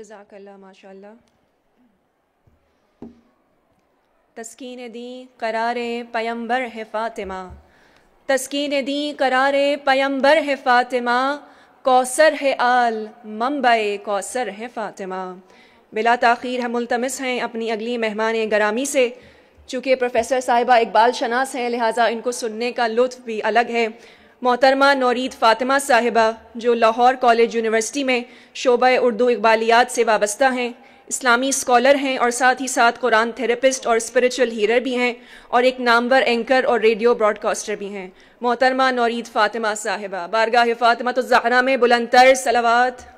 जजाकल्ला माशा तस्कीन दी करार पयम्बर है फ़ातिमा तस्कीन दी करार पयम्बर है फ़ातिमा कौसर है आल मम्बे कौसर है फ़ातिमा बिला तखीर हम मुलतमस हैं अपनी अगली मेहमान गरामी से चूँकि प्रोफेसर साहिबा इकबाल शनास हैं लिहाजा इनको सुनने का लुत्फ़ भी अलग है मोहतरमा नौरीद फ़ातिमा साहिबा जो लाहौर कॉलेज यूनिवर्सिटी में शोबा उर्दू इकबालियात से वाबस्ता हैं इस्लामी स्कॉलर हैं और साथ ही साथ कुरान थेरेपिस्ट और स्पिरिचुअल हीरर भी हैं और एक नामवर एंकर और रेडियो ब्रॉडकास्टर भी हैं मोहतरमा नौरीद फ़ातिमा साहिबा बारगाह फ़ातिमा तो जहरा में बुलंदर सलावात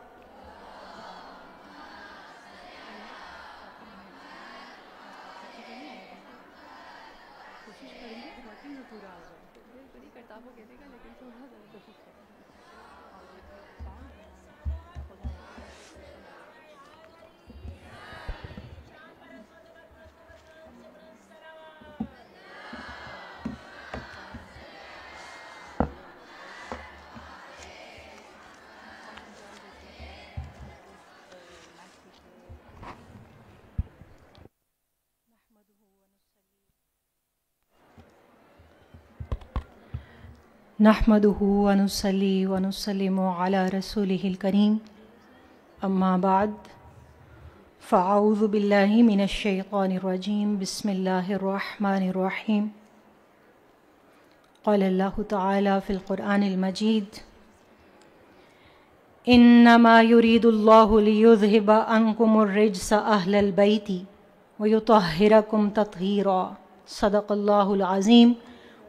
نحمده ونصلي ونسلم على رسوله الكريم أما بعد فأعوذ بالله من الشيطان الرجيم بسم الله الرحمن الرحيم قال الله تعالى في القرآن المجيد إنما يريد الله ليذهب عنكم الرجس أهل البيت ويطهركم تطهيرا صدق الله العظيم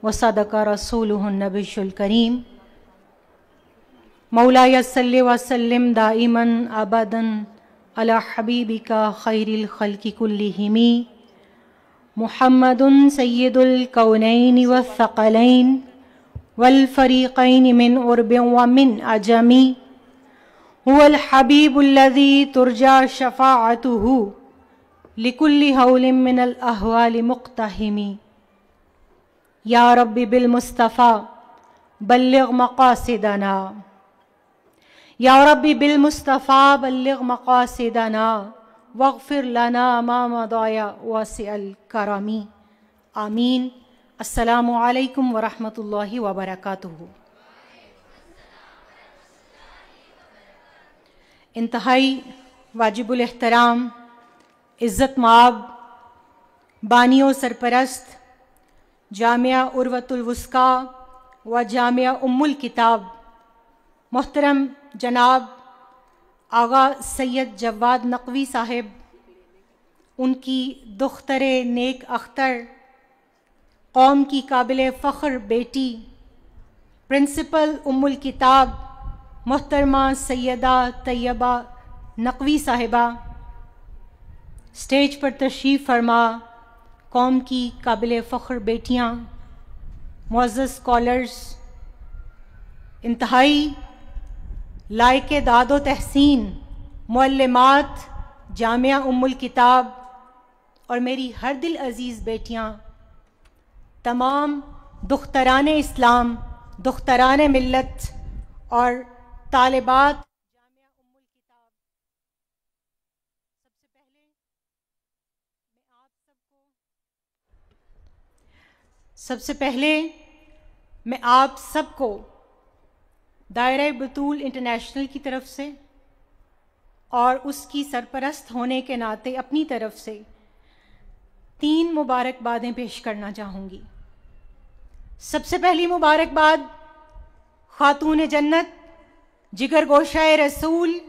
वसदक रसूल नबिशुलकरीम मौला सल वसलम दाइमन अबदन अला हबीबिका खैरिल खल्कि कुल्लिहिमी محمد سيد الكونين والثقلين والفريقين من أرب ومن أجم هو الحبيب الذي ترجى شفاعته لكل هول من الأهوال مقتهم या रबी बिल मुस्तफ़ा बल्लग मकासदना या रब्बी बिल मुस्तफ़ा बल्लग मकासदना वगफिर लना मामदाया वासल करामी आमीन असलकम वरहमल वबरक इंतहाई वाजिबुल एहतराम इज़्ज़त माब बानियों सरपरस्त जामिया उर्वतुलवस्का व जामिया उम्मुल किताब मोहतरम जनाब आगा सैयद जवाद नकवी साहब उनकी दुख्तर नेक अख्तर कौम की काबिल फ़ख्र बेटी प्रिंसिपल उम्मुल किताब मोहतरमा सैदा तैयबा नकवी साहिबा स्टेज पर तशरीफ़ फरमा कौम की काबिल फ़ख्र बेटियाँ मुआज़ स्कॉलर्स इंतहाई लायक दाद व तहसीन मलमात जामिया उम्मुल किताब और मेरी हर दिल अज़ीज़ बेटियाँ तमाम दुख्तरान इस्लाम दुख्तरान मिलत और तालिबात सबसे पहले मैं आप सबको दायरा बतूल इंटरनेशनल की तरफ से और उसकी सरपरस्त होने के नाते अपनी तरफ से तीन मुबारकबादें पेश करना चाहूँगी सबसे पहली मुबारकबाद ख़ातून जन्नत जिगर गोशाए रसूल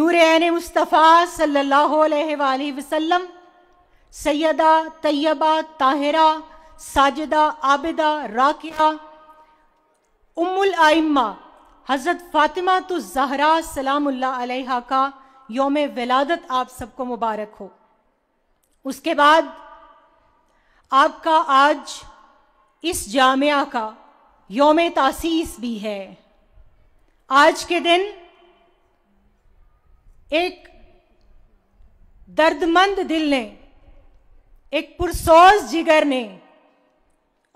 नूर एन मुस्तफ़ा सल्लल्लाहु अलैहि वसल्लम सैदा तैयबा ताहिरा साजिदा आबिदा राकिया उम्मुल आइम्मा हज़रत फ़ातिमा तो जहरा सलाम्ला अलैहा का योम विलादत आप सबको मुबारक हो उसके बाद आपका आज इस जामिया का योम तासीस भी है आज के दिन एक दर्दमंद दिल ने एक पुरसोस जिगर ने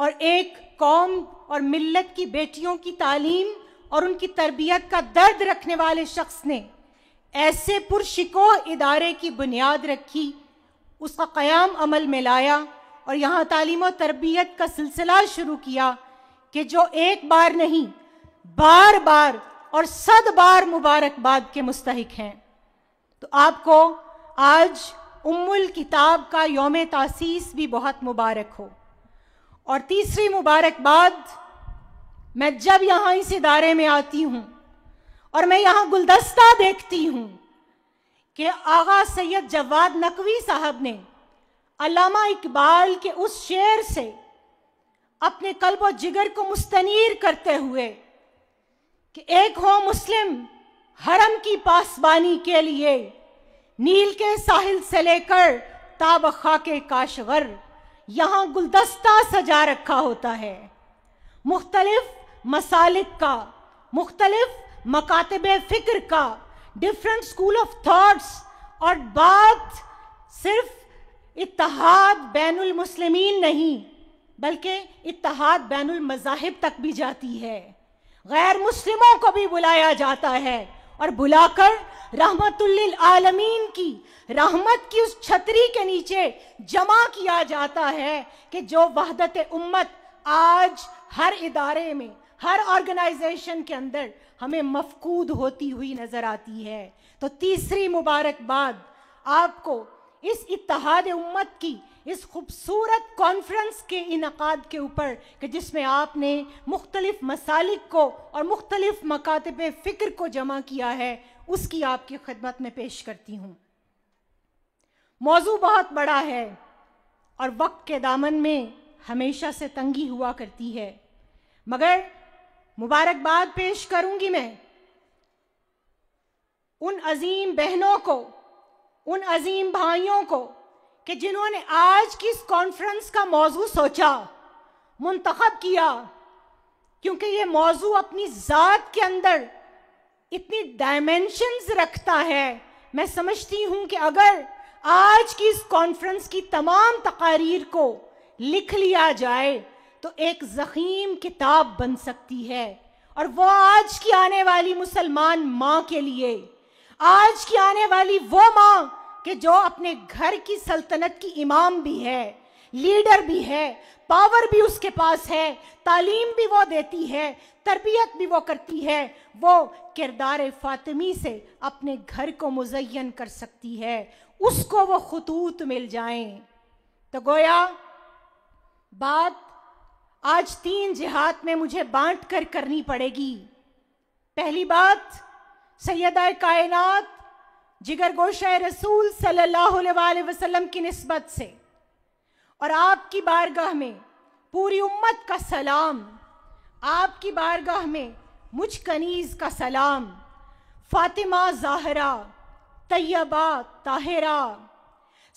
और एक कौम और मिल्लत की बेटियों की तालीम और उनकी तरबियत का दर्द रखने वाले शख्स ने ऐसे पुरशिको इदारे की बुनियाद रखी उसका क़याम अमल में लाया और यहाँ तालीम और तरबियत का सिलसिला शुरू किया कि जो एक बार नहीं बार बार और सद बार मुबारकबाद के मुस्तक हैं तो आपको आज उम्मुल किताब का योम तासीस भी बहुत मुबारक हो और तीसरी मुबारकबाद मैं जब यहाँ इस इदारे में आती हूँ और मैं यहाँ गुलदस्ता देखती हूँ कि आगा सैयद जवाद नकवी साहब ने अलामा इकबाल के उस शेर से अपने कल्ब और जिगर को मुस्तनीर करते हुए कि एक हो मुस्लिम हरम की पासबानी के लिए नील के साहिल से लेकर ताब खा के काशगर यहाँ गुलदस्ता सजा रखा होता है मुख्तलिफ मसालिक का मुख्तलिफ मकातब फ़िक्र का डिफरेंट स्कूल ऑफ थाट्स और बात सिर्फ इतिहाद बैन नहीं बल्कि इतिहाद बैन मज़ाहिब तक भी जाती है गैर मुस्लिमों को भी बुलाया जाता है और बुलाकर रहमतुल्लिल आलमीन की रहमत की उस छतरी के नीचे जमा किया जाता है कि जो वहदत उम्मत आज हर इदारे में हर ऑर्गेनाइजेशन के अंदर हमें मफकूद होती हुई नजर आती है तो तीसरी मुबारकबाद आपको इस इतिहाद उम्मत की इस खूबसूरत कॉन्फ्रेंस के इनका के ऊपर कि जिसमें आपने मुख्तलिफ मसालिक को और मुख्तलिफ मकातब फ़िक्र को जमा किया है उसकी आपकी खदमत में पेश करती हूँ मौजू बहुत बड़ा है और वक्त के दामन में हमेशा से तंगी हुआ करती है मगर मुबारकबाद पेश करूंगी मैं उन अजीम बहनों को उन अजीम भाइयों को कि जिन्होंने आज की इस कॉन्फ्रेंस का मौजू सोचा मुंतखब किया क्योंकि ये मौजू अपनी ज़ात के अंदर इतनी डायमेंशंस रखता है मैं समझती हूँ कि अगर आज की इस कॉन्फ्रेंस की तमाम तकारीर को लिख लिया जाए तो एक ज़ख़ीम किताब बन सकती है और वो आज की आने वाली मुसलमान माँ के लिए आज की आने वाली वो माँ कि जो अपने घर की सल्तनत की इमाम भी है लीडर भी है पावर भी उसके पास है तालीम भी वो देती है तरबियत भी वो करती है वो किरदार फातिमी से अपने घर को मुजयन कर सकती है उसको वो खतूत मिल जाएं तो गोया बात आज तीन जिहाद में मुझे बांट कर करनी पड़ेगी पहली बात सैदा कायनात जिगर गोशा रसूल सल्लाम की नस्बत से और आपकी बारगाह में पूरी उम्मत का सलाम आपकी बारगाह में मुझ कनीज़ का सलाम फातिमा ज़ाहरा तैयबा ताहरा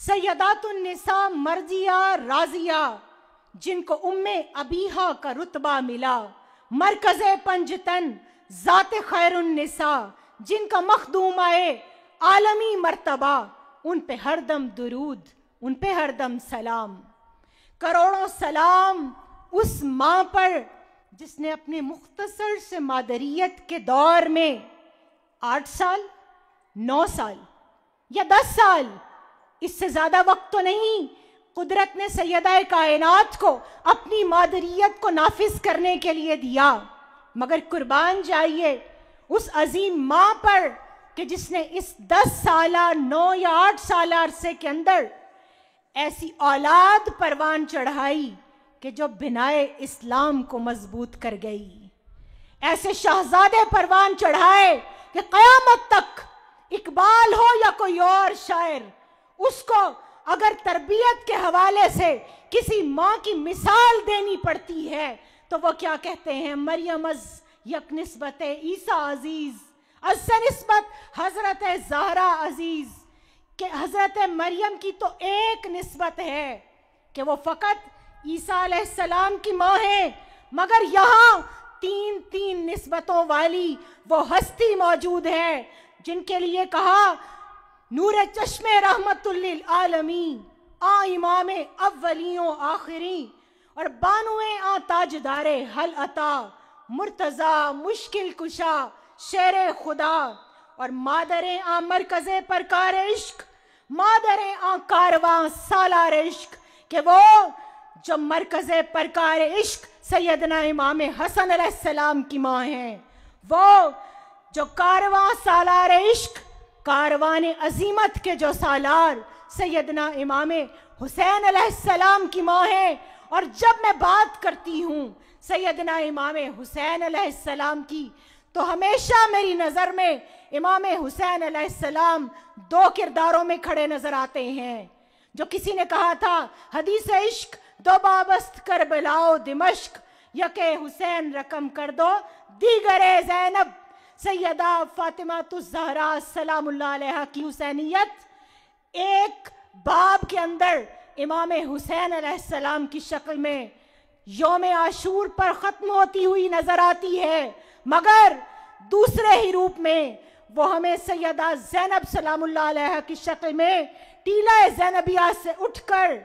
सैदातुलनसा मर्जिया राजिया जिनको उम्म अबीहा का रुतबा मिला मरकज़ पंजतन ज़ात खैरुलनसा जिनका मखदूम आए आलमी मर्तबा उन पे हरदम दुरूद उन पे हरदम सलाम करोड़ों सलाम उस माँ पर जिसने अपने मुख्तसर से मादरीत के दौर में आठ साल नौ साल या दस साल इससे ज़्यादा वक्त तो नहीं कुदरत ने सैदा कायनात को अपनी मादरीत को नाफिज करने के लिए दिया मगर कुर्बान जाइए उस अजीम माँ पर कि जिसने इस दस साल नौ या आठ साल अरसे के अंदर ऐसी औलाद परवान चढ़ाई कि जो बिनाए इस्लाम को मजबूत कर गई ऐसे शहजादे परवान चढ़ाए कि कयामत तक इकबाल हो या कोई और शायर उसको अगर तरबियत के हवाले से किसी माँ की मिसाल देनी पड़ती है तो वो क्या कहते हैं मरियम यक नस्बत ईसा अजीज असरिस्मत नस्बत हजरत जहरा अजीज के हजरत मरियम की तो एक नस्बत है कि वो फ़कत ईसा सलाम की माँ है मगर यहाँ तीन तीन नस्बतों वाली वो हस्ती मौजूद है जिनके लिए कहा नूर चश्मे आलमी आ इमाम अवलियों आखिरी और बानुए आ ताजदारे हल अता मुर्तज़ा मुश्किल कुशा शेर खुदा और मादरे आ मरकजे पर कार इश्क मादरे आ कारवा सालार इश्क के वो जो मरकज पर कार इश्क सैदना इमाम हसन सलाम की माँ हैं वो जो कारवा सालार इश्क कारवान अजीमत के जो सालार सैदना इमाम हुसैन सलाम की माँ है और जब मैं बात करती हूँ सैदना इमाम हुसैन सलाम की तो हमेशा मेरी नज़र में इमाम हुसैन सलाम दो किरदारों में खड़े नज़र आते हैं जो किसी ने कहा था हदीस इश्क दो बाबस्त कर बलाओ दिमश्क यके हुसैन रकम कर दो दीगरे जैनब सैदा फातिमा तुजहरा सलामुल्लाह की हुसैनियत एक बाब के अंदर इमाम हुसैन सलाम की शक्ल में योम आशूर पर ख़त्म होती हुई नज़र आती है मगर दूसरे ही रूप में वो हमें सैदा जैनब सलामुल्लाह की शक्ल में टीला जैनबिया से उठकर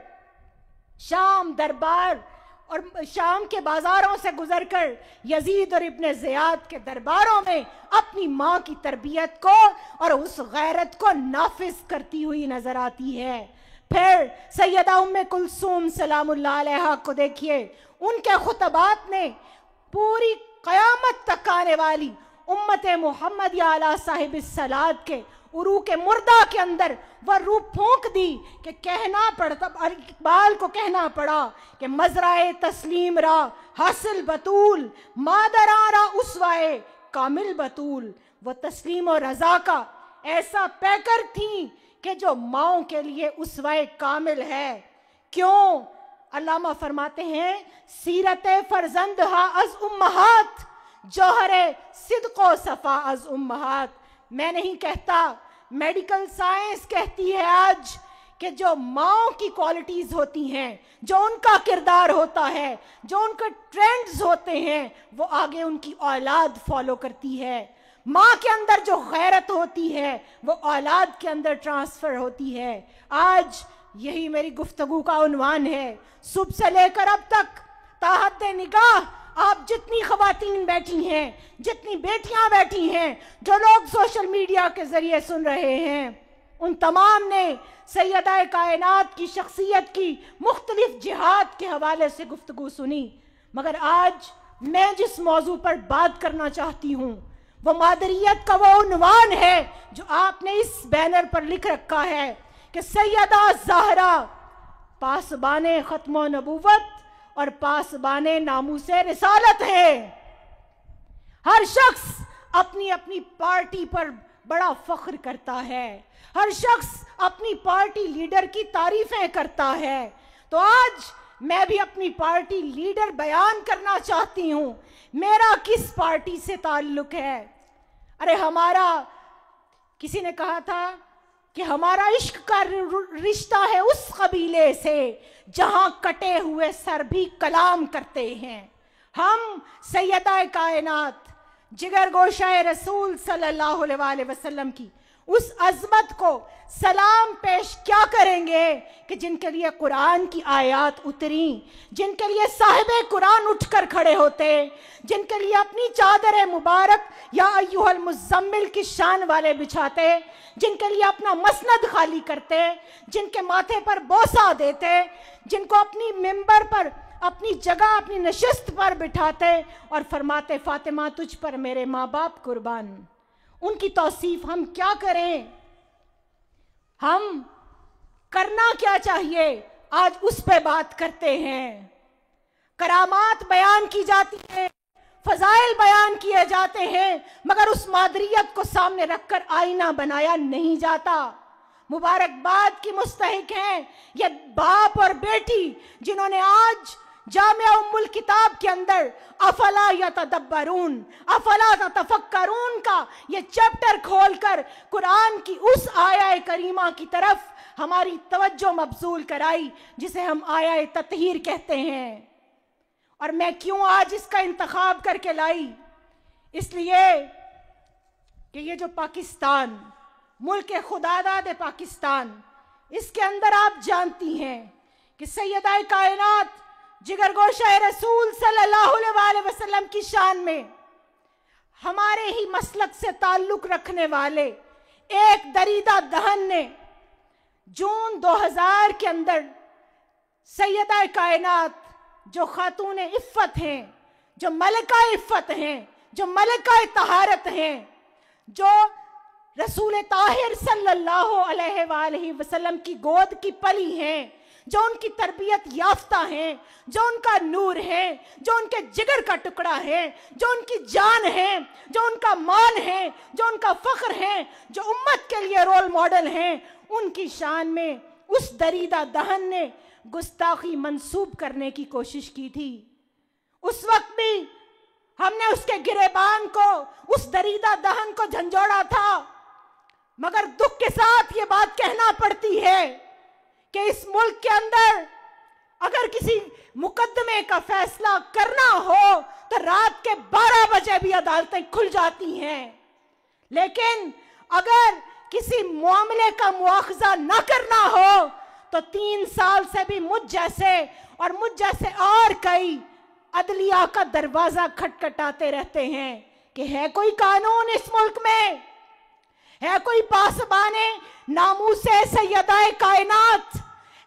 शाम दरबार और शाम के बाजारों से गुजरकर यजीद और इब्ने जयाद के दरबारों में अपनी माँ की तरबियत को और उस गैरत को नाफिज करती हुई नजर आती है फिर सैदा उम कुलसूम सलाम को देखिए उनके खुतबात ने पूरी क़यामत तक आने वाली उम्मत मोहम्मद आला साहिब सलाद के उरू के मुर्दा के अंदर वह रूप फूंक दी कि कहना पड़ता इकबाल को कहना पड़ा कि मजराए तस्लीम रा हासिल बतूल मादरा रा उसवाए कामिल बतूल वह तस्लीम और रजा का ऐसा पैकर थी कि जो माओ के लिए उसवाए कामिल है क्यों अलामा फरमाते हैं सीरत फरजंद अज उम्महात जौहर सिदको सफ़ा अज उम्महात मैं नहीं कहता मेडिकल साइंस कहती है आज कि जो माओ की क्वालिटीज़ होती हैं जो उनका किरदार होता है जो उनके ट्रेंड्स होते हैं वो आगे उनकी औलाद फॉलो करती है माँ के अंदर जो गैरत होती है वो औलाद के अंदर ट्रांसफ़र होती है आज यही मेरी गुफ्तगु का है सुबह से लेकर अब तक ताहत निगाह आप जितनी खातन बैठी हैं जितनी बेटियां बैठी हैं जो लोग सोशल मीडिया के ज़रिए सुन रहे हैं उन तमाम ने सैदा कायनात की शख्सियत की मुख्तलिफ जिहाद के हवाले से गुफ्तु सुनी मगर आज मैं जिस मौजू पर बात करना चाहती हूँ वो मादरीत का वो उनवान है जो आपने इस बैनर पर लिख रखा है कि सैदा जहरा पासबान ख़त्म नबूवत और पासबान नामू से रिसालत है हर शख्स अपनी अपनी पार्टी पर बड़ा फख्र करता है हर शख्स अपनी पार्टी लीडर की तारीफें करता है तो आज मैं भी अपनी पार्टी लीडर बयान करना चाहती हूं मेरा किस पार्टी से ताल्लुक है अरे हमारा किसी ने कहा था कि हमारा इश्क का रिश्ता है उस कबीले से जहां कटे हुए सर भी कलाम करते हैं हम सैदा कायनात जिगर गोशा रसूल सल्लल्लाहु अलैहि वसल्लम की उस अजमत को सलाम पेश क्या करेंगे कि जिनके लिए कुरान की आयत उतरी जिनके लिए साहिब कुरान उठकर खड़े होते जिनके लिए अपनी चादर मुबारक या अयूहल मुजम्मिल की शान वाले बिछाते जिनके लिए अपना मसनद खाली करते जिनके माथे पर बोसा देते जिनको अपनी मेम्बर पर अपनी जगह अपनी नशस्त पर बिठाते और फरमाते फातिमा तुझ पर मेरे माँ बाप कुर्बान उनकी तोसीफ हम क्या करें हम करना क्या चाहिए आज उस पर बात करते हैं करामात बयान की जाती है फजाइल बयान किए जाते हैं मगर उस मादरीत को सामने रखकर आईना बनाया नहीं जाता मुबारकबाद की मुस्तक हैं यह बाप और बेटी जिन्होंने आज जामिया उम्मुल किताब के अंदर अफला या तदब्बरून अफला तफक्करून का ये चैप्टर खोलकर कुरान की उस आया करीमा की तरफ हमारी तवज्जो मबजूल कराई जिसे हम आया ततहीर कहते हैं और मैं क्यों आज इसका इंतखब करके लाई इसलिए कि ये जो पाकिस्तान मुल्क खुदादाद पाकिस्तान इसके अंदर आप जानती हैं कि सैदा कायनात जिगरगोशा रसूल सल्लल्लाहु अलैहि वसल्लम की शान में हमारे ही मसलक से ताल्लुक रखने वाले एक दरीदा दहन ने जून 2000 के अंदर सैदा कायनात जो खातून इफ़्फ़त हैं जो मलका इफ़्फ़त हैं जो मलका तहारत हैं जो रसूल ताहिर सल्लल्लाहु अलैहि वसल्लम की गोद की पली हैं जो उनकी तरबियत याफ्ता हैं जो उनका नूर है जो उनके जिगर का टुकड़ा है जो उनकी जान है जो उनका माल है जो उनका फ़ख्र है जो उम्मत के लिए रोल मॉडल हैं उनकी शान में उस दरीदा दहन ने गुस्ताखी मंसूब करने की कोशिश की थी उस वक्त भी हमने उसके गिरेबान को उस दरीदा दहन को झंझोड़ा था मगर दुख के साथ ये बात कहना पड़ती है कि इस मुल्क के अंदर अगर किसी मुकदमे का फैसला करना हो तो रात के 12 बजे भी अदालतें खुल जाती हैं लेकिन अगर किसी मामले का मुआवजा न करना हो तो तीन साल से भी मुझ जैसे और मुझ जैसे और कई अदलिया का दरवाजा खटखटाते रहते हैं कि है कोई कानून इस मुल्क में है कोई पासबान नामूस सैदाए कायनात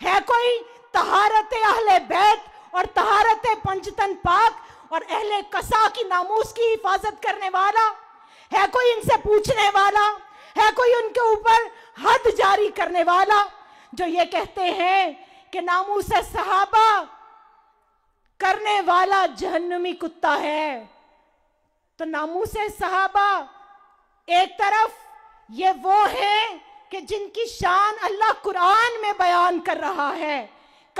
है कोई तहारत अहले बैत और तहारत पंचतन पाक और अहले कसा की नामूस की हिफाजत करने वाला है कोई इनसे पूछने वाला है कोई उनके ऊपर हद जारी करने वाला जो ये कहते हैं कि नामूस सहाबा करने वाला जहन्नमी कुत्ता है तो नामूस सहाबा एक तरफ ये वो है कि जिनकी शान अल्लाह कुरान में बयान कर रहा है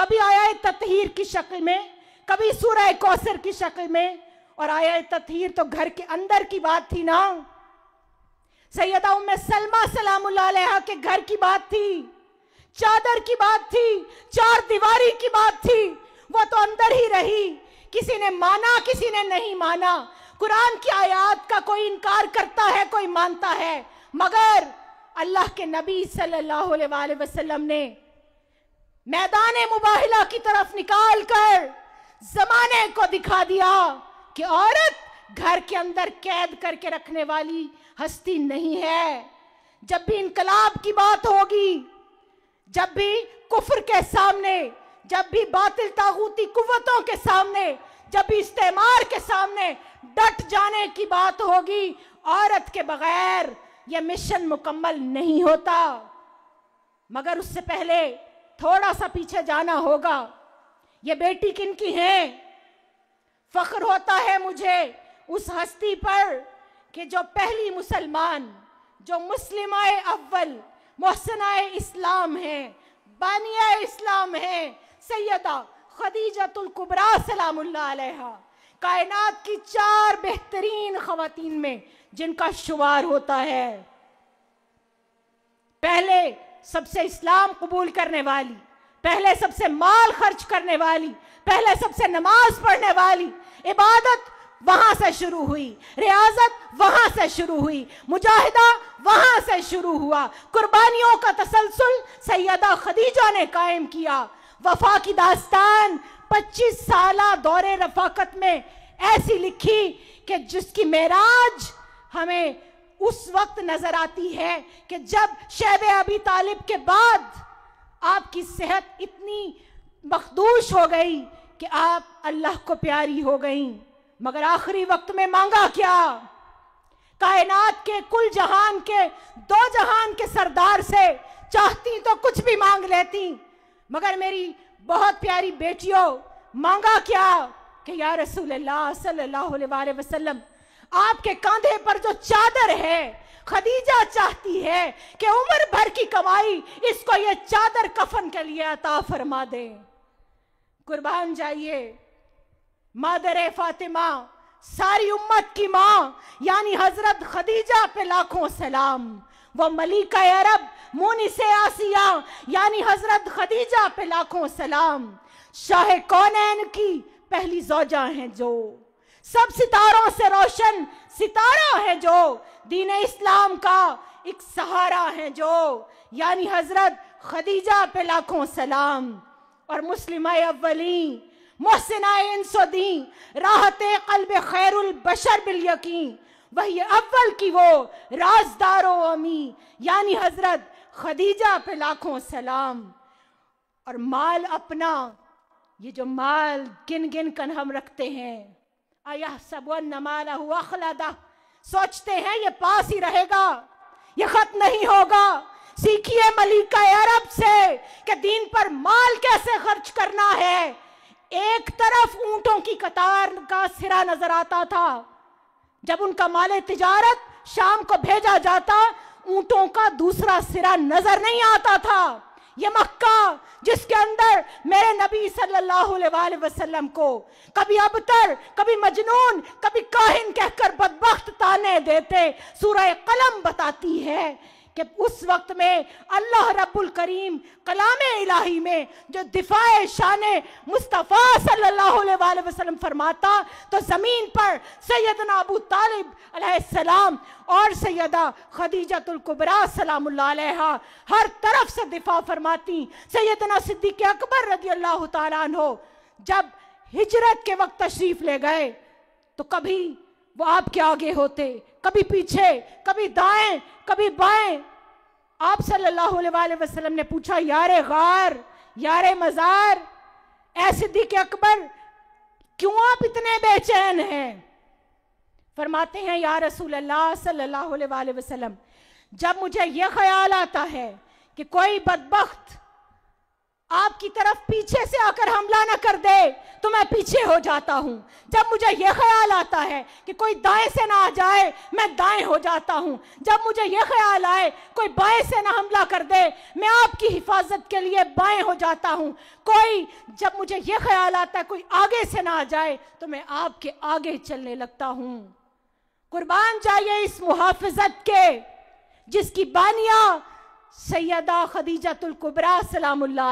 कभी आया ततहीर की शक्ल में कभी सूरह कौसर की शक्ल में और आया ततहीर तो घर के अंदर की बात थी ना सैदा उम्म सलमा सलाम के घर की बात थी चादर की बात थी चार दीवारी की बात थी वो तो अंदर ही रही किसी ने माना किसी ने नहीं माना कुरान की आयात का कोई इनकार करता है कोई मानता है मगर अल्लाह के नबी सल्लल्लाहु अलैहि वसल्लम ने मैदान मुबाहिला की तरफ निकाल कर जमाने को दिखा दिया कि औरत घर के अंदर कैद करके रखने वाली हस्ती नहीं है जब भी इनकलाब की बात होगी जब भी कुफर के सामने जब भी बातिल ताहूती कुवतों के सामने जब भी इस्तेमार के सामने डट जाने की बात होगी औरत के बगैर यह मिशन मुकम्मल नहीं होता मगर उससे पहले थोड़ा सा पीछे जाना होगा ये बेटी किनकी है फख्र होता है मुझे उस हस्ती पर कि जो पहली मुसलमान जो मुस्लिम अव्वल मोहसनाए इस्लाम है बानिया इस्लाम है सैदा खदीजतुल कुबरा सलामुल्ला कायनात की चार बेहतरीन खातन में जिनका शुमार होता है पहले सबसे इस्लाम कबूल करने वाली पहले सबसे माल खर्च करने वाली पहले सबसे नमाज पढ़ने वाली इबादत वहां से शुरू हुई रियाजत वहां से शुरू हुई मुजाहिदा वहां से शुरू हुआ कुर्बानियों का तसलसल सैदा खदीजा ने कायम किया वफा की दास्तान 25 साल दौरे रफाकत में ऐसी लिखी कि जिसकी मेराज हमें उस वक्त नजर आती है कि जब शेब अबी तालिब के बाद आपकी सेहत इतनी मखदूश हो गई कि आप अल्लाह को प्यारी हो गई मगर आखिरी वक्त में मांगा क्या कायनात के कुल जहान के दो जहान के सरदार से चाहती तो कुछ भी मांग लेती मगर मेरी बहुत प्यारी बेटियों मांगा क्या कि या रसूल अल्लाह वसल्लम आपके कंधे पर जो चादर है खदीजा चाहती है कि उम्र भर की कमाई इसको ये चादर कफन के लिए अता फरमा दे कुर्बान जाइए मादर फातिमा सारी उम्मत की माँ यानी हजरत खदीजा पे लाखों सलाम वो मलिका अरब मुन से आसिया यानी हजरत खदीजा पे लाखों सलाम शाह कौनैन की पहली जोजा है जो सब सितारों से रोशन सितारा है जो दीन इस्लाम का एक सहारा है जो यानी हजरत खदीजा पे लाखों सलाम और मुस्लिम अवली मोहसिन राहत कल्ब खैरुल बशर बिल यकीन वही अव्वल की वो राजदारो अमी यानी हजरत खदीजा पे लाखों सलाम और माल अपना ये जो माल गिन गिन कर हम रखते हैं आया सब नमाला हुआ खलादा सोचते हैं ये पास ही रहेगा ये खत नहीं होगा सीखिए मलिका अरब से कि दीन पर माल कैसे खर्च करना है एक तरफ ऊंटों की कतार का सिरा नजर आता था जब उनका माल तिजारत शाम को भेजा जाता ऊंटों का दूसरा सिरा नजर नहीं आता था ये मक्का जिसके अंदर मेरे नबी सल्लल्लाहु अलैहि वसल्लम को कभी अबतर कभी मजनून कभी काहिन कहकर बदबخت ताने देते सूरह कलम बताती है कि उस वक्त में अल्लाह रब्बुल करीम कलाम इलाही में जो दिफाए शान मुस्तफ़ा सल्लल्लाहु अलैहि वसल्लम फरमाता तो ज़मीन पर सैदना अबू तालिब अलैहिस्सलाम और सैदा खदीजतुल्कुबरा सलाम हर तरफ से दिफा फरमाती सैदना सिद्दीक अकबर रदी अल्लाह तन हो जब हिजरत के वक्त तशरीफ़ ले गए तो कभी वो आपके आगे होते कभी पीछे कभी दाएं कभी बाएं आप सल्लल्लाहु अलैहि वसल्लम ने पूछा यारे गार यारे मज़ार ए के अकबर क्यों आप इतने बेचैन हैं फरमाते हैं या रसूल अल्लाह सल्लल्लाहु अलैहि वसल्लम जब मुझे यह ख्याल आता है कि कोई बदबخت आपकी तरफ पीछे से आकर हमला ना कर दे तो मैं पीछे हो जाता हूं जब मुझे यह ख्याल आता है कि कोई दाएं से ना आ जाए मैं दाएं हो जाता हूं जब मुझे यह ख्याल आए कोई बाएं से ना हमला कर दे मैं आपकी हिफाजत के लिए बाएं हो जाता हूं कोई जब मुझे यह ख्याल आता है कोई आगे से ना आ जाए तो मैं आपके आगे चलने लगता हूं कुर्बान जाइए इस मुहाफिजत के जिसकी बानिया सैदा खदीजातुल्कुबरा सलाम्ला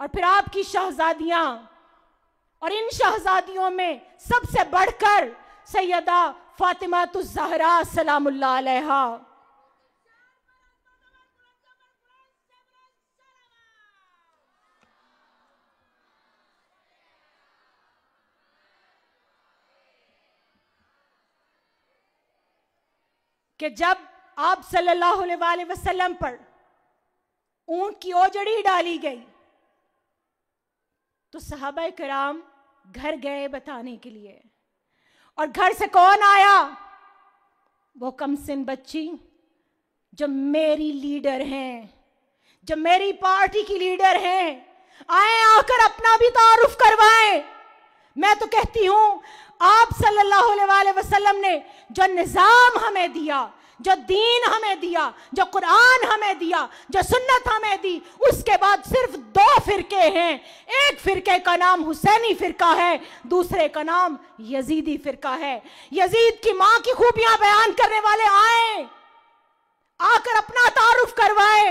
और फिर आपकी शहजादियाँ और इन शहजादियों में सबसे बढ़कर सैदा फातिमा जहरा सलाम्ला कि जब आप सल्लल्लाहु अलैहि वसल्लम पर ऊंट की ओजड़ी डाली गई तो सहाबा कराम घर गए बताने के लिए और घर से कौन आया वो कमसिन बच्ची जो मेरी लीडर हैं जो मेरी पार्टी की लीडर हैं आए आकर अपना भी तारुफ करवाएं मैं तो कहती हूं आप सल्लल्लाहु अलैहि वसल्लम ने जो निज़ाम हमें दिया जो दीन हमें दिया जो कुरान हमें दिया जो सुन्नत हमें दी उसके बाद सिर्फ दो फिरके हैं एक फिरके का नाम हुसैनी फिरका है दूसरे का नाम यजीदी फिरका है यजीद की माँ की खूबियां बयान करने वाले आए आकर अपना तारुफ करवाए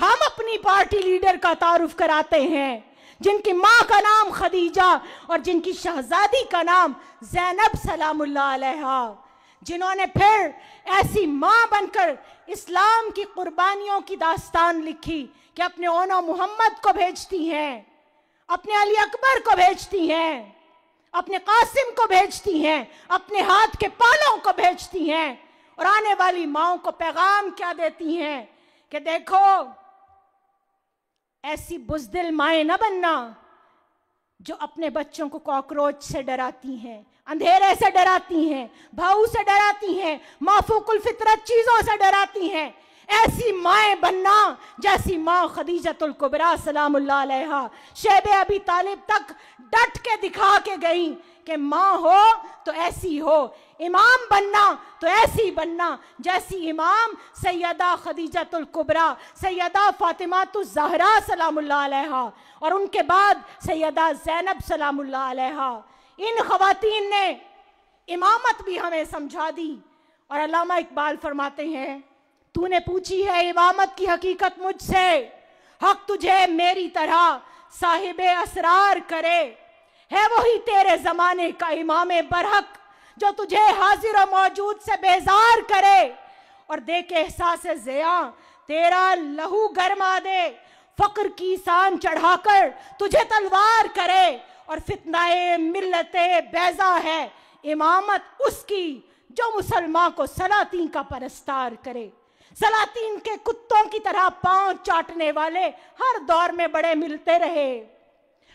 हम अपनी पार्टी लीडर का तारुफ कराते हैं जिनकी माँ का नाम खदीजा और जिनकी शहजादी का नाम जैनब सलाम्ला जिन्होंने फिर ऐसी माँ बनकर इस्लाम की कुर्बानियों की दास्तान लिखी कि अपने ओनो मोहम्मद को भेजती हैं अपने अली अकबर को भेजती हैं अपने कासिम को भेजती हैं अपने हाथ के पालों को भेजती हैं और आने वाली माओ को पैगाम क्या देती हैं कि देखो ऐसी बुजदिल माए ना बनना जो अपने बच्चों को कॉकरोच से डराती हैं अंधेरे से डराती हैं भाऊ से डराती हैं माफूकुल फितरत चीज़ों से डराती हैं ऐसी माएँ बनना जैसी माँ खदीजतुल कुबरा सलाम शेब अबी तालिब तक डट के दिखा के गई कि माँ हो तो ऐसी हो इमाम बनना तो ऐसी बनना जैसी इमाम सैदा खदीजतुल्कुबरा सैदा फ़ातिमा तो जहरा सलामुल्लाह और उनके बाद सैदा ज़ैनब सलाम्ला इन ख़वातीन ने इमामत भी हमें समझा दी और अलामा इकबाल फरमाते हैं तूने पूछी है इमामत की हकीकत मुझसे हक तुझे मेरी तरह साहिब असरार करे है वही तेरे जमाने का इमाम बरहक जो तुझे हाजिर और मौजूद से बेजार करे और दे के एहसास जया तेरा लहू गरमा दे फकर की शान चढ़ाकर तुझे तलवार करे और फितनाए मिलत बेजा है इमामत उसकी जो मुसलमान को सलातीन का परस्तार करे सलातीन के कुत्तों की तरह पांव चाटने वाले हर दौर में बड़े मिलते रहे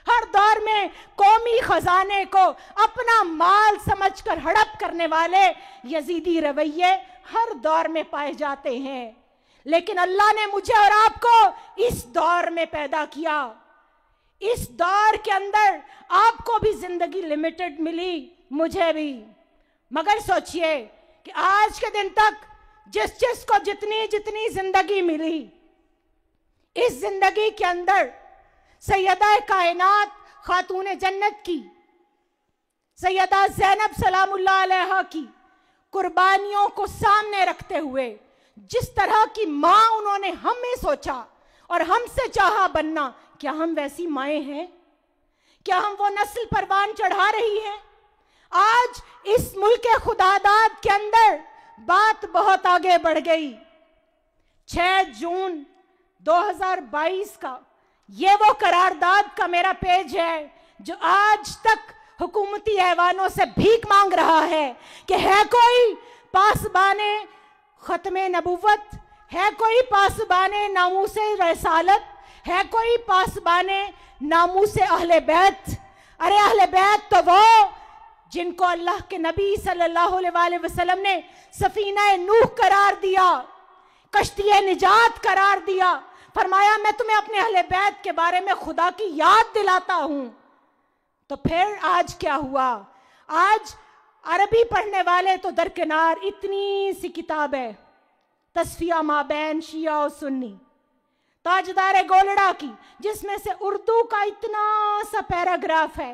हर दौर में कौमी खजाने को अपना माल समझकर हड़प करने वाले यजीदी रवैये हर दौर में पाए जाते हैं लेकिन अल्लाह ने मुझे और आपको इस दौर में पैदा किया इस दौर के अंदर आपको भी जिंदगी लिमिटेड मिली मुझे भी मगर सोचिए कि आज के दिन तक जिस जिस को जितनी जितनी जिंदगी मिली इस जिंदगी के अंदर सैदा कायनात खातून जन्नत की सैदा जैनब सलामुल्लाह की कुर्बानियों को सामने रखते हुए जिस तरह की माँ उन्होंने हमें सोचा और हमसे चाहा बनना क्या हम वैसी माएँ हैं क्या हम वो नस्ल परवान चढ़ा रही हैं आज इस मुल्क खुदादाद के अंदर बात बहुत आगे बढ़ गई 6 जून 2022 का ये वो करारदाद का मेरा पेज है जो आज तक हुकूमती हैवानों से भीख मांग रहा है कि है कोई पासबाने ख़त्म नबूवत है कोई पासबाने से रसालत है कोई पासबाने से अहल बैत अरे अहल बैत तो वो जिनको अल्लाह के नबी सल्लल्लाहु अलैहि वसल्लम ने सफीना नूह करार दिया कश्ती निजात करार दिया फरमाया मैं तुम्हें अपने अहले बैत के बारे में खुदा की याद दिलाता हूं तो फिर आज क्या हुआ आज अरबी पढ़ने वाले तो दरकिनार इतनी सी किताब है तस्फिया माबैन शिया और सुन्नी ताजदार गोलड़ा की जिसमें से उर्दू का इतना सा पैराग्राफ है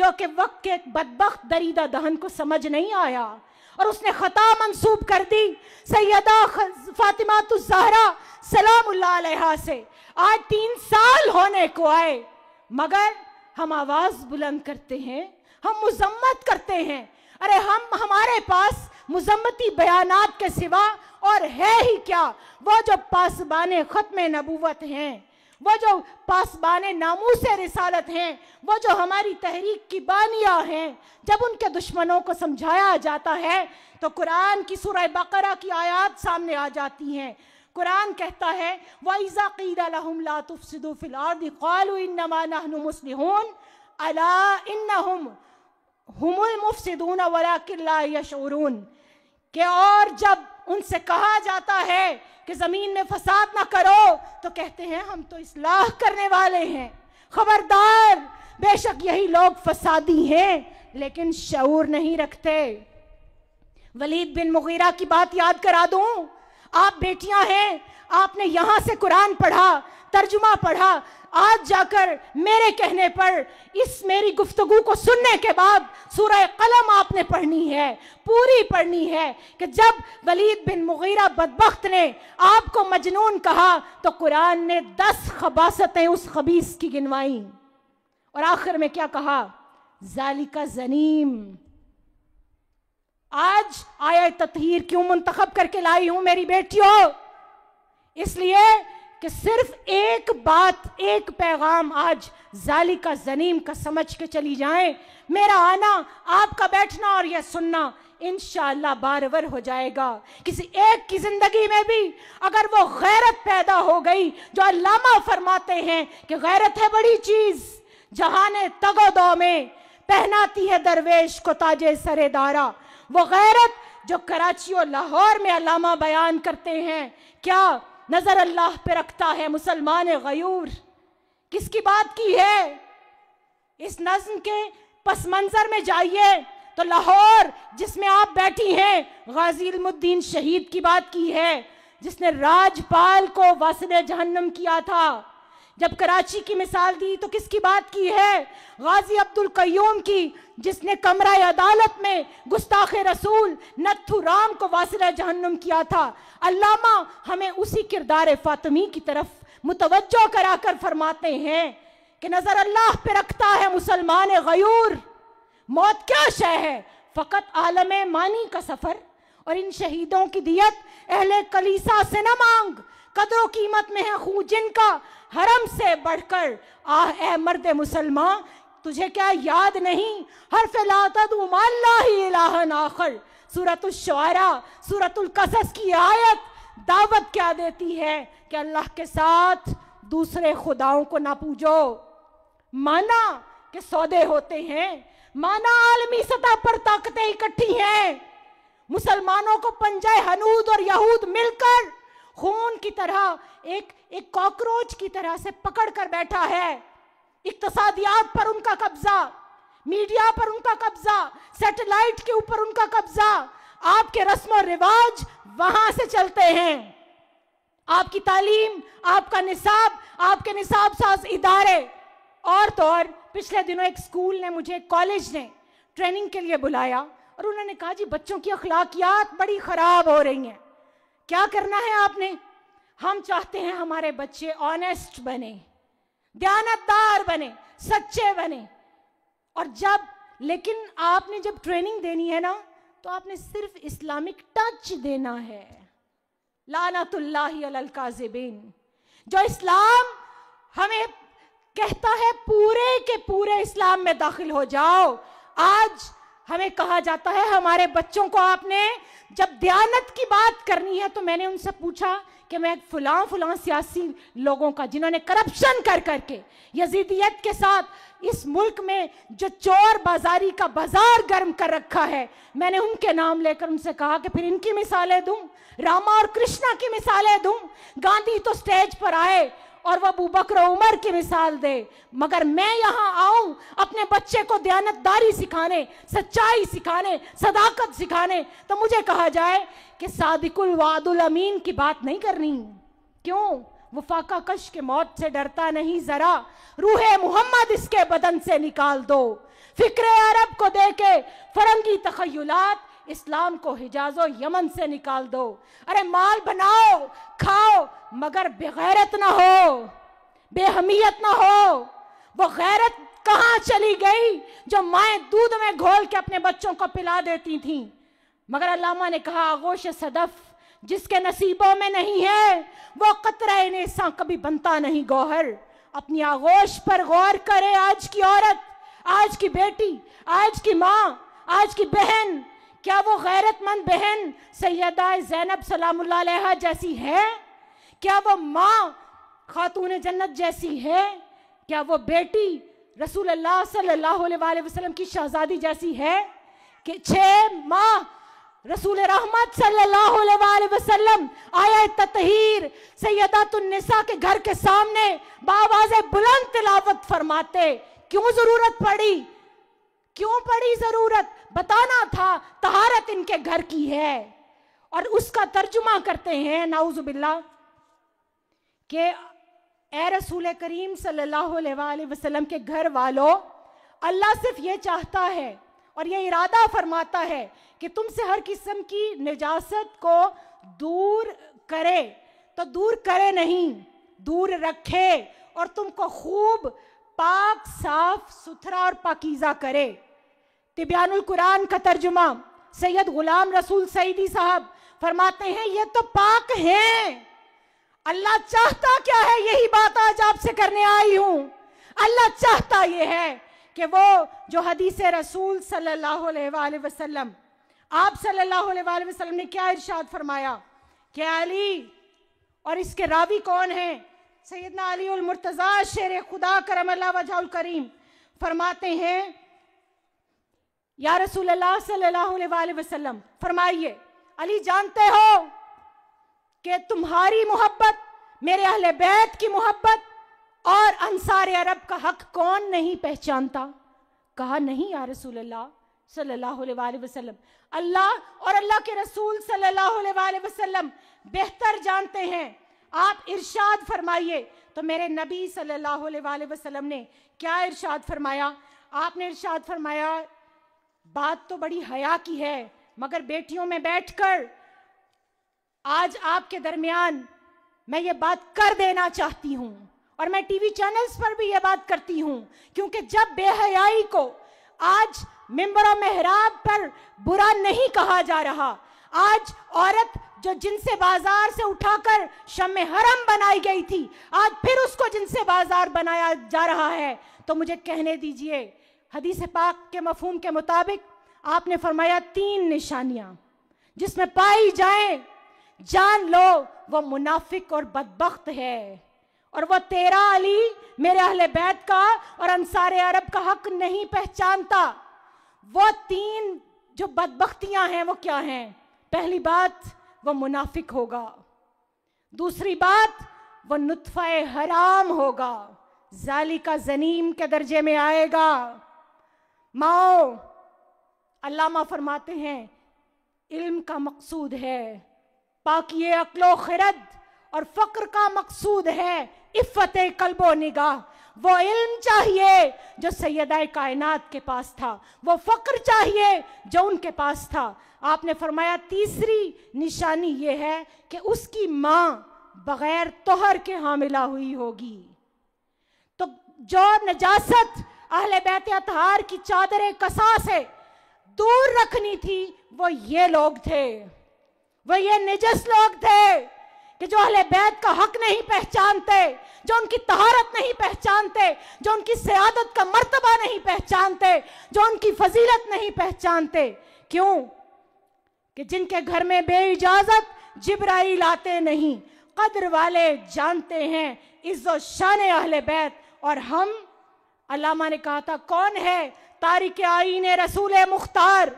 जो कि वक्त के बदबक दरीदा दहन को समझ नहीं आया और उसने ख़ता मंसूब कर दी सैदा फातिमा तो जहरा सलाम से आज तीन साल होने को आए मगर हम आवाज़ बुलंद करते हैं हम मजम्मत करते हैं अरे हम हमारे पास मजम्मती बयानात के सिवा और है ही क्या वो जो पासबान ख़त्म नबूवत हैं वो जो पासबान नामू से रिसालत हैं वो जो हमारी तहरीक की बानिया हैं जब उनके दुश्मनों को समझाया जाता है तो कुरान की सूरह बकरा की आयात सामने आ जाती हैं कुरान कहता है वईज़ा क़ीदाफ़िलफ़िलमुसलिम अला इन्नहुम वाला मुफसिदून वला के और जब उनसे कहा जाता है कि ज़मीन में फसाद ना करो तो कहते हैं हम तो इसलाह करने वाले हैं खबरदार बेशक यही लोग फसादी हैं लेकिन शूर नहीं रखते वलीद बिन मुगीरा की बात याद करा दूं आप बेटियां हैं आपने यहाँ से कुरान पढ़ा तर्जुमा पढ़ा आज जाकर मेरे कहने पर इस मेरी गुफ्तगु को सुनने के बाद सूर कलम आपने पढ़नी है पूरी पढ़नी है कि जब वलीद बिन मुगीरा बदबख्त ने आपको मजनून कहा तो कुरान ने दस खबासतें उस खबीस की गिनवाई और आखिर में क्या कहा जालिका जनीम आज आया तथहर क्यों मुंतखब करके लाई हूं मेरी बेटियों इसलिए कि सिर्फ एक बात एक पैगाम आज जाली का जनीम का समझ के चली जाए मेरा आना आपका बैठना और यह सुनना इन बारवर हो जाएगा किसी एक की जिंदगी में भी अगर वो गैरत पैदा हो गई जो अल्लामा फरमाते हैं कि गैरत है बड़ी चीज तगो दो में पहनाती है दरवेश को ताजे सरे दारा वो गैरत जो कराची और लाहौर में अलामा बयान करते हैं क्या नजर अल्लाह पे रखता है मुसलमान गयूर किसकी बात की है इस नज्म के पस मंजर में जाइए तो लाहौर जिसमें आप बैठी हैं गाजी इलमुद्दीन शहीद की बात की है जिसने राजपाल को वसल जहन्नम किया था जब कराची की मिसाल दी तो किसकी बात की है गाजी अब्दुल कयूम की जिसने कमरा अदालत में गुस्ताख रसूल नत्थू राम को वासरा जहन्नुम किया था अल्लामा हमें उसी किरदार फातमी की तरफ मुतवजो कराकर फरमाते हैं कि नज़र अल्लाह पे रखता है मुसलमान गयूर मौत क्या शय है फ़कत आलम मानी का सफ़र और इन शहीदों की दियत अहले कलीसा से न मांग कदरों कीमत में है खूजिन जिनका हरम से बढ़कर आह ए मर्द मुसलमान तुझे क्या याद नहीं हर फिलहाल आखर सूरतुलशरा सूरतुल्कसस की आयत दावत क्या देती है कि अल्लाह के साथ दूसरे खुदाओं को ना पूजो माना कि सौदे होते हैं माना आलमी सतह पर ताकतें इकट्ठी हैं मुसलमानों को पंजाय हनूद और यहूद मिलकर खून की तरह एक एक कॉकरोच की तरह से पकड़ कर बैठा है इकतसादियात पर उनका कब्जा मीडिया पर उनका कब्जा सैटेलाइट के ऊपर उनका कब्जा आपके रस्म और रिवाज वहां से चलते हैं आपकी तालीम आपका निसाब आपके निसाब साज इदारे और तो और पिछले दिनों एक स्कूल ने मुझे कॉलेज ने ट्रेनिंग के लिए बुलाया और उन्होंने कहा जी बच्चों की अखलाकियात बड़ी ख़राब हो रही हैं क्या करना है आपने हम चाहते हैं हमारे बच्चे ऑनेस्ट बने ज्ञानदार बने सच्चे बने और जब लेकिन आपने जब ट्रेनिंग देनी है ना तो आपने सिर्फ इस्लामिक टच देना है लानतुल्लाजिबिन जो इस्लाम हमें कहता है पूरे के पूरे इस्लाम में दाखिल हो जाओ आज हमें कहा जाता है हमारे बच्चों को आपने जब दयानत की बात करनी है तो मैंने उनसे पूछा कि मैं फुलां फुलां सियासी लोगों का जिन्होंने करप्शन कर करके यजीदियत के साथ इस मुल्क में जो चोर बाजारी का बाजार गर्म कर रखा है मैंने उनके नाम लेकर उनसे कहा कि फिर इनकी मिसालें दूं रामा और कृष्णा की मिसालें दूं गांधी तो स्टेज पर आए और वह अबू बकर उमर की मिसाल दे मगर मैं यहाँ आऊं अपने बच्चे को दयानतदारी सिखाने सच्चाई सिखाने सदाकत सिखाने तो मुझे कहा जाए कि सादिकुल वादुल अमीन की बात नहीं करनी क्यों वफाका कश के मौत से डरता नहीं ज़रा रूहे मोहम्मद इसके बदन से निकाल दो फिक्र अरब को दे के फरंगी तखयलात इस्लाम को हिजाजो यमन से निकाल दो अरे माल बनाओ खाओ मगर बेगैरत ना हो बेहमियत ना हो वो गैरत कहाँ चली गई जो माएँ दूध में घोल के अपने बच्चों को पिला देती थीं मगर अलामा ने कहा आगोश सदफ जिसके नसीबों में नहीं है वो कतरा नेसा कभी बनता नहीं गौहर अपनी आगोश पर गौर करे आज की औरत आज की बेटी आज की माँ आज की बहन क्या वो गैरतमंद बहन सैदा जैनब सलाम जैसी है क्या वो माँ खातून जन्नत जैसी है क्या वो बेटी रसूल अल्लाह सल्लल्लाहु अलैहि वसल्लम की शहजादी जैसी है कि छः माँ रसूल रहमत सल्लल्लाहु अलैहि वसल्लम आया ततहीर सैदातुलनिसा के घर के सामने बाबाज बुलंद तिलावत फरमाते क्यों ज़रूरत पड़ी क्यों पड़ी ज़रूरत बताना था तहारत इनके घर की है और उसका तर्जुमा करते हैं नाउजुबिल्ला के ए रसूल करीम सल्लल्लाहु अलैहि वसल्लम के घर वालों अल्लाह सिर्फ ये चाहता है और ये इरादा फरमाता है कि तुमसे हर किस्म की निजात को दूर करे तो दूर करे नहीं दूर रखे और तुमको खूब पाक साफ सुथरा और पाकिज़ा करे तिब्यानुल कुरान का तर्जुमा सैयद गुलाम रसूल सईदी साहब फरमाते हैं ये तो पाक हैं अल्लाह चाहता क्या है यही बात आज आपसे करने आई हूं अल्लाह चाहता ये है कि वो जो हदीस रसूल सल्लल्लाहु अलैहि वसल्लम आप सल्लल्लाहु अलैहि वसल्लम ने क्या इरशाद फरमाया क्या अली और इसके रावी कौन है सैदना अली उल मुर्तज़ा शेर खुदा करम अल्लाह वजाउल करीम फरमाते हैं या रसूल अल्लाह सल्लल्लाहु अलैहि वसल्लम फरमाइए अली जानते हो कि तुम्हारी मोहब्बत मेरे अहले बैत की मोहब्बत और अंसार अरब का हक कौन नहीं पहचानता कहा नहीं या रसूल अल्लाह सल्लल्लाहु अलैहि वसल्लम अल्लाह और अल्लाह के रसूल सल्लल्लाहु अलैहि वसल्लम बेहतर जानते हैं आप इरशाद फरमाइए तो मेरे नबी सल्लल्लाहु अलैहि वसल्लम ने क्या इरशाद फरमाया आपने इरशाद फरमाया बात तो बड़ी हया की है मगर बेटियों में बैठकर आज आपके दरमियान मैं ये बात कर देना चाहती हूं और मैं टीवी चैनल्स पर भी ये बात करती हूं क्योंकि जब बेहयाई को आज मेम्बर मेहराब पर बुरा नहीं कहा जा रहा आज औरत जो जिनसे बाजार से उठाकर शम हरम बनाई गई थी आज फिर उसको जिनसे बाजार बनाया जा रहा है तो मुझे कहने दीजिए हदीस पाक के मफहम के मुताबिक आपने फरमाया तीन निशानियां जिसमें पाई जाए जान लो वो मुनाफिक और बदबख्त है और वो तेरा अली मेरे अहले बैत का और अंसार अरब का हक नहीं पहचानता वो तीन जो बदबख्तियां हैं वो क्या हैं पहली बात वो मुनाफिक होगा दूसरी बात वो नुतफ़ हराम होगा जाली का जनीम के दर्जे में आएगा माओ अल्लामा फरमाते हैं इल्म का मकसूद है पाकि अकलो खरद और फ़क्र का मकसूद है इफ़त कल्बो निगाह वो इल्म चाहिए जो सैद कायनात के पास था वो फ़क्र चाहिए जो उनके पास था आपने फरमाया तीसरी निशानी ये है कि उसकी माँ बग़ैर तोहर के हामिला हुई होगी तो जो नजासत अहले बैत अतहार की चादरें कसा से दूर रखनी थी वो ये लोग थे वो ये निजस लोग थे कि जो अहले बैत का हक नहीं पहचानते जो उनकी तहारत नहीं पहचानते जो उनकी सियादत का मर्तबा नहीं पहचानते जो उनकी फजीलत नहीं पहचानते क्यों कि जिनके घर में बे इजाजत जिब्राइल आते नहीं कदर वाले जानते हैं इज्जत शान अहले बैत और हम अलामा ने कहा था कौन है तारिक आईन रसूल मुख्तार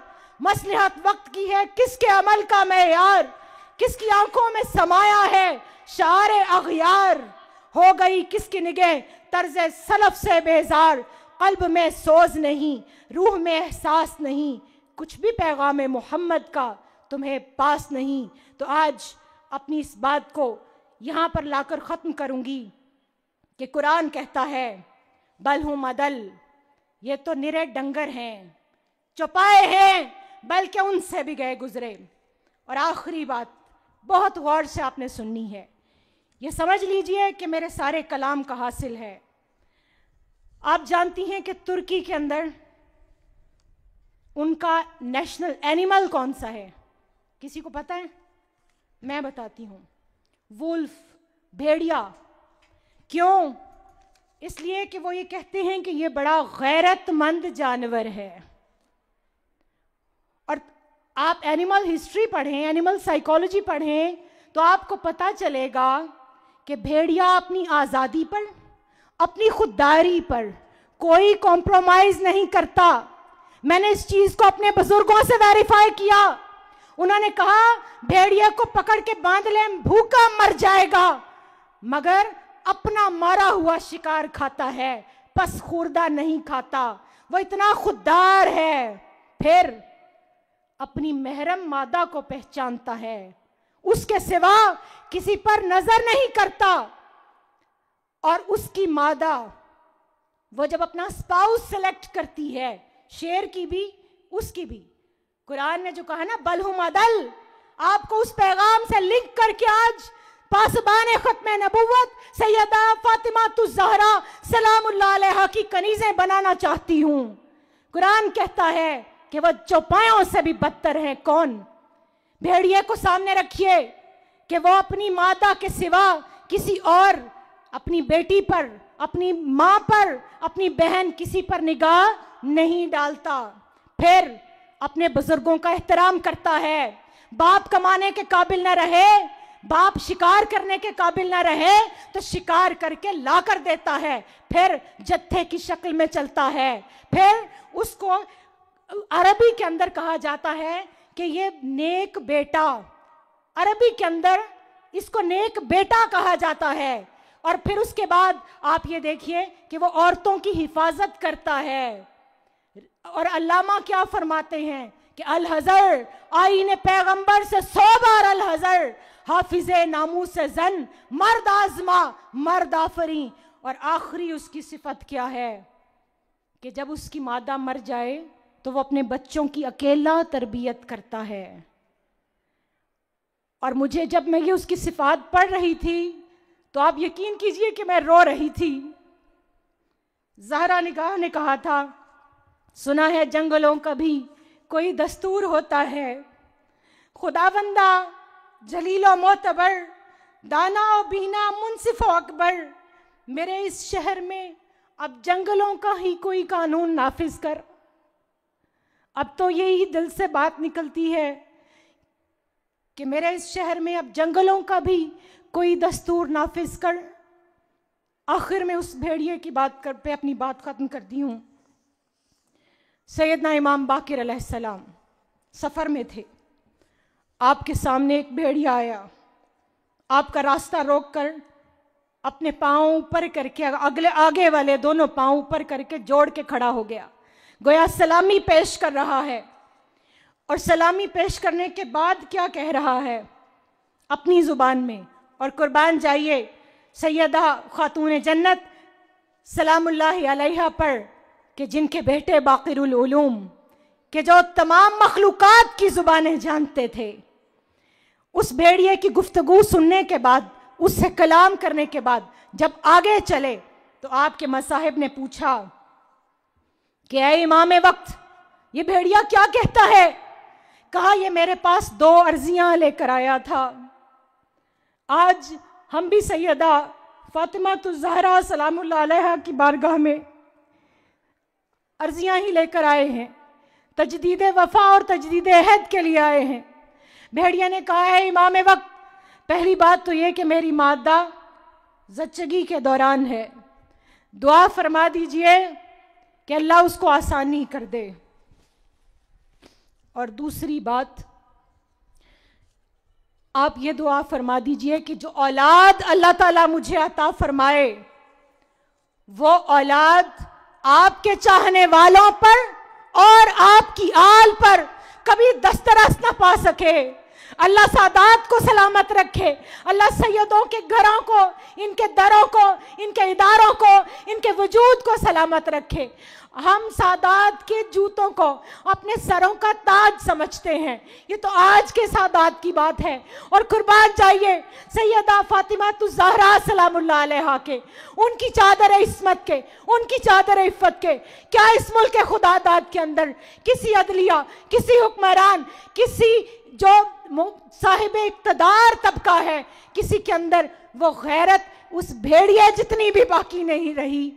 मसलहत वक्त की है किसके अमल का मैार किसकी आंखों में समाया है शार अगयार हो गई किसकी निगह तर्ज सलफ से बेजार कल्ब में सोज नहीं रूह में एहसास नहीं कुछ भी पैगाम मोहम्मद का तुम्हें पास नहीं तो आज अपनी इस बात को यहाँ पर लाकर ख़त्म करूँगी कि कुरान कहता है बल हूं मदल ये तो निरे डंगर हैं चौपाए हैं बल्कि उनसे भी गए गुजरे और आखिरी बात बहुत गौर से आपने सुननी है ये समझ लीजिए कि मेरे सारे कलाम का हासिल है आप जानती हैं कि तुर्की के अंदर उनका नेशनल एनिमल कौन सा है किसी को पता है मैं बताती हूँ वुल्फ भेड़िया क्यों इसलिए कि वो ये कहते हैं कि ये बड़ा गैरतमंद जानवर है और आप एनिमल हिस्ट्री पढ़ें एनिमल साइकोलॉजी पढ़ें तो आपको पता चलेगा कि भेड़िया अपनी आज़ादी पर अपनी खुददारी पर कोई कॉम्प्रोमाइज़ नहीं करता मैंने इस चीज़ को अपने बुजुर्गों से वेरीफाई किया उन्होंने कहा भेड़िया को पकड़ के बांध लें भूखा मर जाएगा मगर अपना मारा हुआ शिकार खाता है पस खुर्दा नहीं खाता वो इतना खुददार है फिर अपनी महरम मादा को पहचानता है उसके सिवा किसी पर नजर नहीं करता और उसकी मादा वो जब अपना स्पाउस सेलेक्ट करती है शेर की भी उसकी भी कुरान ने जो कहा ना बलहुमादल आपको उस पैगाम से लिंक करके आज पासबान ख़त्म नबूत सैदा फ़ातिमा तो जहरा सलाम की कनीज़ें बनाना चाहती हूँ कुरान कहता है कि वह चौपायों से भी बदतर है कौन भेड़िए को सामने रखिए कि वो अपनी माता के सिवा किसी और अपनी बेटी पर अपनी माँ पर अपनी बहन किसी पर निगाह नहीं डालता फिर अपने बुजुर्गों का एहतराम करता है बाप कमाने के काबिल न रहे बाप शिकार करने के काबिल ना रहे तो शिकार करके ला कर देता है फिर जत्थे की शक्ल में चलता है फिर उसको अरबी के अंदर कहा जाता है कि ये नेक बेटा अरबी के अंदर इसको नेक बेटा कहा जाता है और फिर उसके बाद आप ये देखिए कि वो औरतों की हिफाजत करता है और अल्लामा क्या फरमाते हैं कि अल हजर आईने पैगंबर से सौ बार अल हजर हाफिज नामूस जन मर्द आजमा मर्द आफरी और आखिरी उसकी सिफत क्या है कि जब उसकी मादा मर जाए तो वो अपने बच्चों की अकेला तरबियत करता है और मुझे जब मैं ये उसकी सिफात पढ़ रही थी तो आप यकीन कीजिए कि मैं रो रही थी जहरा निगाह ने कहा था सुना है जंगलों का भी कोई दस्तूर होता है खुदा बंदा जलील मोतबर दाना बीना मुनसिफ अकबर मेरे इस शहर में अब जंगलों का ही कोई कानून नाफिज कर अब तो यही दिल से बात निकलती है कि मेरे इस शहर में अब जंगलों का भी कोई दस्तूर नाफिज कर आखिर में उस भेड़िए की बात कर पे अपनी बात ख़त्म करती हूँ सैदना इमाम बाकर सफ़र में थे आपके सामने एक भेड़िया आया आपका रास्ता रोक कर अपने पाँव ऊपर करके अगले आगे वाले दोनों पाँव ऊपर करके जोड़ के खड़ा हो गया गोया सलामी पेश कर रहा है और सलामी पेश करने के बाद क्या कह रहा है अपनी ज़ुबान में और कुर्बान जाइए सैदा खातून जन्नत सलामुल्लाह अलैहा पर कि जिनके बेटे बाकिरुलूम कि जो तमाम मखलूक की ज़ुबानें जानते थे उस भेड़िए की गुफ्तगु सुनने के बाद उससे कलाम करने के बाद जब आगे चले तो आपके मसाहिब ने पूछा कि अ इमाम वक्त ये भेड़िया क्या कहता है कहा ये मेरे पास दो अर्जियां लेकर आया था आज हम भी सैदा फातिमा तो जहरा सलाम की बारगाह में अर्जियां ही लेकर आए हैं तजदीद वफा और तजदीद अहद के लिए आए हैं भेड़िया ने कहा है इमाम वक्त पहली बात तो ये कि मेरी मादा जच्चगी के दौरान है दुआ फरमा दीजिए कि अल्लाह उसको आसानी कर दे और दूसरी बात आप ये दुआ फरमा दीजिए कि जो औलाद अल्लाह ताला मुझे अता फरमाए वो औलाद आपके चाहने वालों पर और आपकी आल पर कभी दस्तरस ना पा सके अल्लाह सादात को सलामत रखे अल्लाह सैदों के घरों को इनके दरों को इनके इदारों को इनके वजूद को सलामत रखे हम सादात के जूतों को अपने सरों का ताज समझते हैं ये तो आज के सादात की बात है और कुर्बान चाहिए सैदा फातिमा तो जहरा सलाम के उनकी चादर इसमत के उनकी चादर इफ़त के क्या इस मुल्क खुदादात के अंदर किसी अदलिया किसी हुक्मरान किसी जो साहिब इकतदार तबका है किसी के अंदर वो गैरत उस भेड़िया जितनी भी बाकी नहीं रही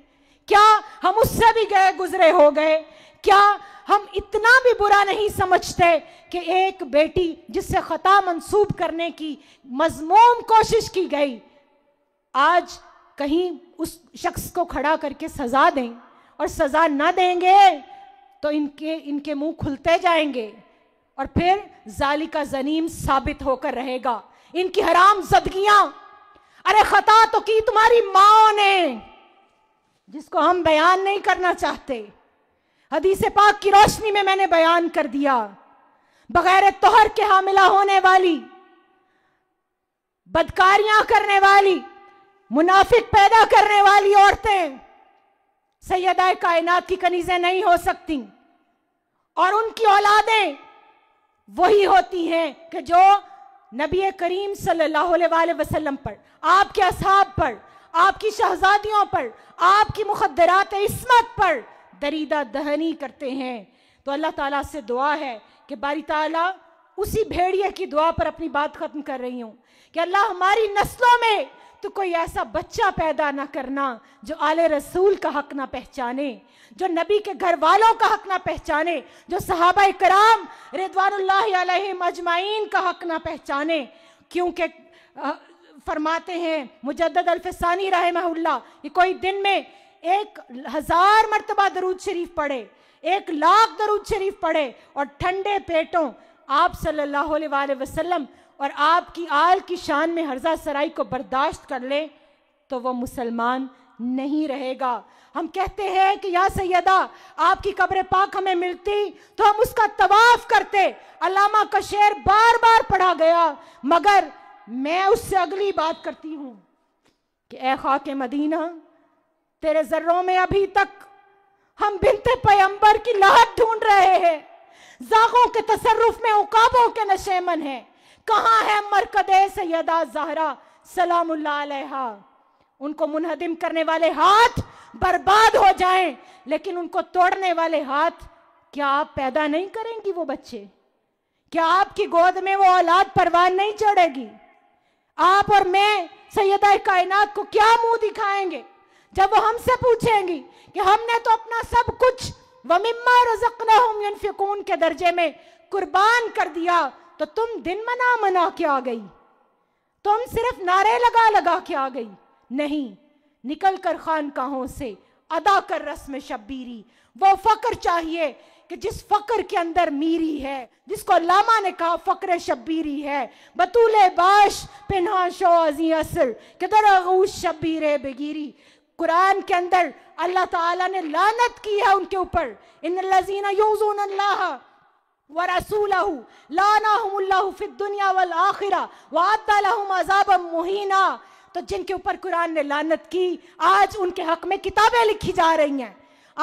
क्या हम उससे भी गए गुजरे हो गए क्या हम इतना भी बुरा नहीं समझते कि एक बेटी जिससे ख़ता मंसूब करने की मजमूम कोशिश की गई आज कहीं उस शख्स को खड़ा करके सज़ा दें और सज़ा ना देंगे तो इनके इनके मुंह खुलते जाएंगे और फिर जाली का जनीम साबित होकर रहेगा इनकी हराम जदगियां अरे खता तो की तुम्हारी माओ ने जिसको हम बयान नहीं करना चाहते हदीस पाक की रोशनी में मैंने बयान कर दिया बगैर तोहर के हामिला होने वाली बदकारियां करने वाली मुनाफिक पैदा करने वाली औरतें सैदाय कायनात की कनीजें नहीं हो सकती और उनकी औलादें वही होती हैं कि जो नबी करीम सल्लल्लाहु अलैहि वसल्लम पर आपके असाब पर आपकी शहजादियों पर आपकी मुखदरात इसमत पर दरीदा दहनी करते हैं तो अल्लाह ताला से दुआ है कि बारी ताला उसी भेड़िए की दुआ पर अपनी बात ख़त्म कर रही हूँ कि अल्लाह हमारी नस्लों में तो कोई ऐसा बच्चा पैदा ना करना जो आले रसूल का हक ना पहचाने जो नबी के घर वालों का हक ना पहचाने जो सहाबा कराम रिदवान मजमाइन का हक ना पहचाने क्योंकि फरमाते हैं मुजद अल्फसानी रहमहुल्ला कि कोई दिन में एक हज़ार मरतबा दरूद शरीफ पढ़े एक लाख दरूद शरीफ पढ़े और ठंडे पेटों आप सल्लल्लाहु अलैहि वसल्लम और आपकी आल की शान में हर्जा सराई को बर्दाश्त कर ले तो वह मुसलमान नहीं रहेगा हम कहते हैं कि या सैदा आपकी कब्र पाक हमें मिलती तो हम उसका तवाफ करते अलामा का शेर बार बार पढ़ा गया मगर मैं उससे अगली बात करती हूँ कि ए के मदीना तेरे जर्रों में अभी तक हम बिनते पैम्बर की लाहत ढूंढ रहे हैं जागों के तसरुफ में उकाबों के नशेमन है कहाँ है मरकद सैदा जहरा सलाम उनको मुनहदिम करने वाले हाथ बर्बाद हो जाएं लेकिन उनको तोड़ने वाले हाथ क्या आप पैदा नहीं करेंगी वो बच्चे क्या आपकी गोद में वो औलाद परवान नहीं चढ़ेगी आप और मैं सैदा कायनात को क्या मुंह दिखाएंगे जब वो हमसे पूछेंगी कि हमने तो अपना सब कुछ वमिम्मा के दर्जे में कुर्बान कर दिया तो तुम दिन मना मना के आ गई तुम सिर्फ नारे लगा लगा के आ गई नहीं निकल कर खानकाहों से अदा कर रस्म शब्बीरी वो फकर चाहिए कि जिस फकर के अंदर मीरी है जिसको लामा ने कहा फकर शब्बीरी है बतूल बाश पिन्हा शोजी असर किधर अगूस शबीर बगिरी कुरान के अंदर अल्लाह ताला ने लानत की है उनके ऊपर इन लजीना यूजून अल्लाह व रसूलहू लानाहुमुल्लाहु फिद दुनिया वल आखिरा व अद्दा तो जिनके ऊपर कुरान ने लानत की आज उनके हक में किताबें लिखी जा रही हैं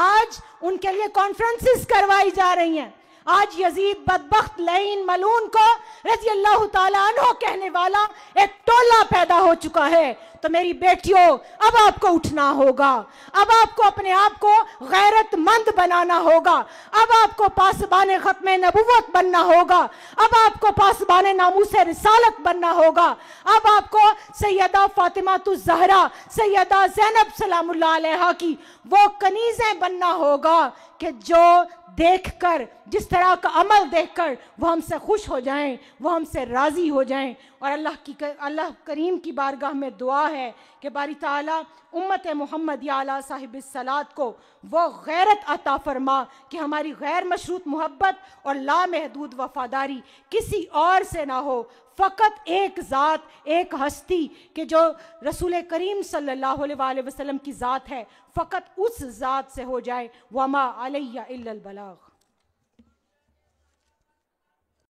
आज उनके लिए कॉन्फ्रेंसिस करवाई जा रही हैं आज यजीद बदबخت लहीन मलून को रजी अल्लाह तआला अनहु कहने वाला एक टोला पैदा हो चुका है तो मेरी बेटियों अब आपको उठना होगा अब आपको अपने आप को गैरतमंद बनाना होगा अब आपको पासबान ख़त्म नबूवत बनना होगा अब आपको पासबान नामूस रिसालत बनना होगा अब आपको सैदा फातिमा तो जहरा सैदा जैनब सलाम की वो कनीज़ें बनना होगा कि जो देखकर जिस तरह का अमल देखकर वह हमसे खुश हो जाएं वह हमसे राज़ी हो जाएं और अल्लाह की कर, अल्लाह करीम की बारगाह में दुआ है कि बारी ताला उम्मत मोहम्मद आला साहिब सलात को वो गैरत अता फरमा कि हमारी गैर मशरूत मोहब्बत और लामहदूद वफ़ादारी किसी और से ना हो फ़कत एक ज़ात एक हस्ती के जो रसूल करीम सल्ला वसलम की ज़ात है फ़कत उस ज़ात से हो जाए वमा अलैया इल्लल बलाग